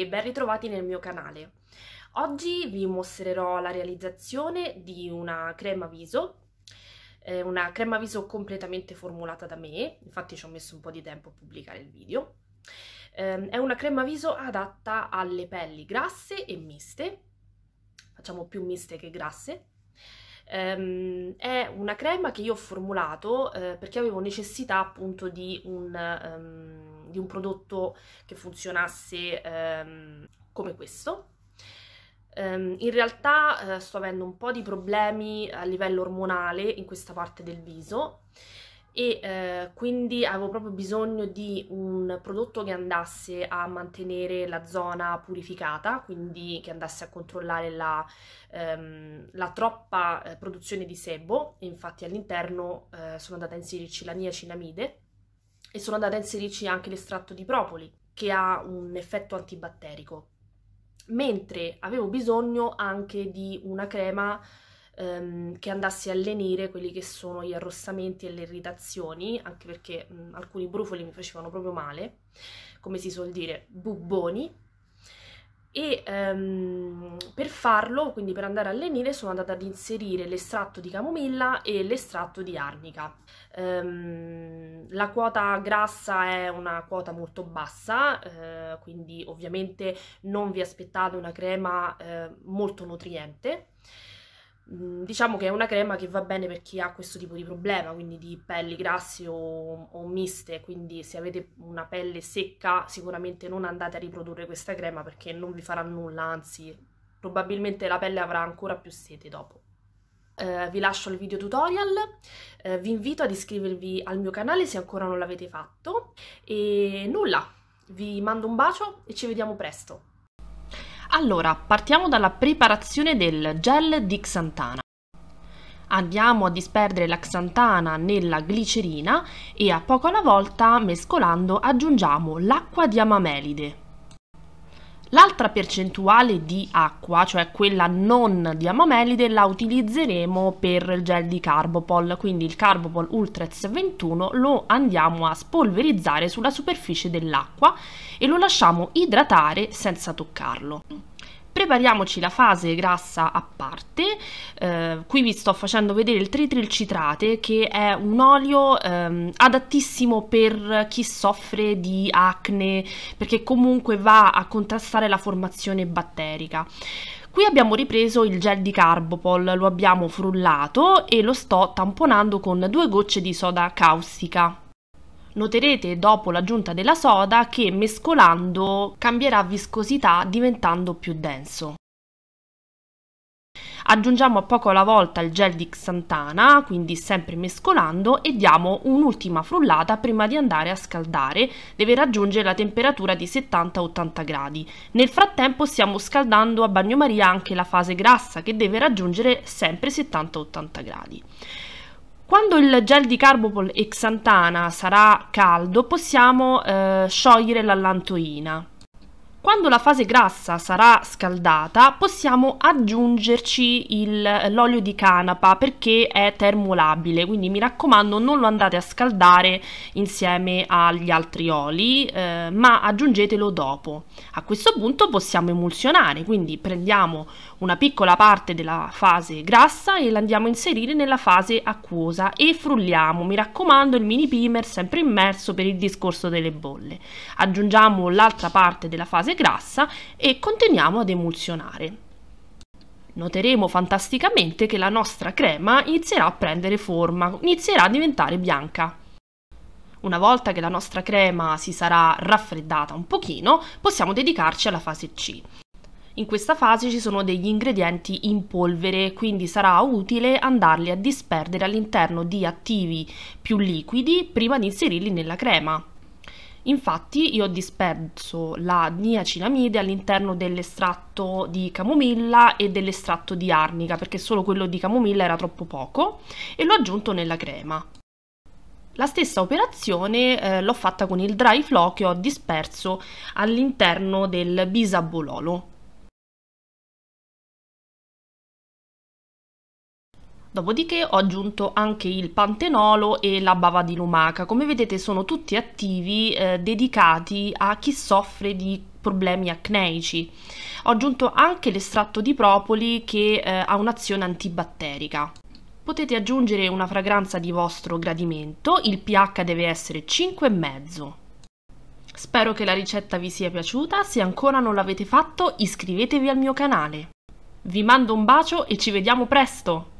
e ben ritrovati nel mio canale. Oggi vi mostrerò la realizzazione di una crema viso, eh, una crema viso completamente formulata da me, infatti ci ho messo un po' di tempo a pubblicare il video. Eh, è una crema viso adatta alle pelli grasse e miste, facciamo più miste che grasse, Um, è una crema che io ho formulato uh, perché avevo necessità appunto di un, um, di un prodotto che funzionasse ehm, come questo. Ehm, in realtà eh, sto avendo un po' di problemi a livello ormonale in questa parte del viso e eh, quindi avevo proprio bisogno di un prodotto che andasse a mantenere la zona purificata, quindi che andasse a controllare la, ehm, la troppa eh, produzione di sebo, infatti all'interno eh, sono andata a inserirci la niacinamide e sono andata a inserirci anche l'estratto di propoli che ha un effetto antibatterico. Mentre avevo bisogno anche di una crema ehm, che andasse a lenire quelli che sono gli arrossamenti e le irritazioni, anche perché mh, alcuni brufoli mi facevano proprio male, come si suol dire, bubboni, e um, per farlo, quindi per andare a lenire, sono andata ad inserire l'estratto di camomilla e l'estratto di arnica. Um, la quota grassa è una quota molto bassa, eh, quindi ovviamente non vi aspettate una crema eh, molto nutriente. Mm, diciamo che è una crema che va bene per chi ha questo tipo di problema, quindi di pelli grassi o, o, miste, quindi se avete una pelle secca sicuramente non andate a riprodurre questa crema perché non vi farà nulla, anzi probabilmente la pelle avrà ancora più sete dopo. Eh, vi lascio il video tutorial, eh, vi invito ad iscrivervi al mio canale se ancora non l'avete fatto e nulla, vi mando un bacio e ci vediamo presto. Allora, partiamo dalla preparazione del gel di xantana. Andiamo a disperdere la xantana nella glicerina e a poco alla volta, mescolando, aggiungiamo l'acqua di amamelide. L'altra percentuale di acqua, cioè quella non di amomelide, la utilizzeremo per il gel di Carbopol, quindi il Carbopol Ultrex 21 lo andiamo a spolverizzare sulla superficie dell'acqua e lo lasciamo idratare senza toccarlo. Prepariamoci la fase grassa a parte, qui vi sto facendo vedere il tritril citrate che è un olio ehm, adattissimo per chi soffre di acne perché comunque va a contrastare la formazione batterica. Qui abbiamo ripreso il gel di Carbopol, lo abbiamo frullato e lo sto tamponando con due gocce di soda caustica. Noterete dopo l'aggiunta della soda che mescolando cambierà viscosità diventando più denso. Aggiungiamo poco alla volta il gel di Xantana, quindi sempre mescolando, e diamo un'ultima frullata prima di andare a scaldare. Deve raggiungere la temperatura di 70-80 gradi. Nel frattempo stiamo scaldando a bagnomaria anche la fase grassa, che deve raggiungere sempre 70-80 gradi. Quando il gel di Carbopol e Xantana sarà caldo possiamo eh, sciogliere l'allantoina. Quando la fase grassa sarà scaldata possiamo aggiungerci l'olio di canapa perché è termolabile, quindi mi raccomando non lo andate a scaldare insieme agli altri oli, eh, ma aggiungetelo dopo. A questo punto possiamo emulsionare, quindi prendiamo una piccola parte della fase grassa e la andiamo a inserire nella fase acquosa e frulliamo, mi raccomando il mini primer sempre immerso per il discorso delle bolle. Aggiungiamo l'altra parte della fase fase grassa e continuiamo ad emulsionare. Noteremo fantasticamente che la nostra crema inizierà a prendere forma, inizierà a diventare bianca. Una volta che la nostra crema si sarà raffreddata un pochino, possiamo dedicarci alla fase C. In questa fase ci sono degli ingredienti in polvere, quindi sarà utile andarli a disperdere all'interno di attivi più liquidi prima di inserirli nella crema. Infatti io ho disperso la niacinamide all'interno dell'estratto di camomilla e dell'estratto di arnica perché solo quello di camomilla era troppo poco e l'ho aggiunto nella crema. La stessa operazione eh, l'ho fatta con il dry flow che ho disperso all'interno del bisabololo. Dopodiché ho aggiunto anche il pantenolo e la bava di lumaca. Come vedete sono tutti attivi eh, dedicati a chi soffre di problemi acneici. Ho aggiunto anche l'estratto di propoli che eh, ha un'azione antibatterica. Potete aggiungere una fragranza di vostro gradimento, il pH deve essere 5,5. Spero che la ricetta vi sia piaciuta, se ancora non l'avete fatto iscrivetevi al mio canale. Vi mando un bacio e ci vediamo presto!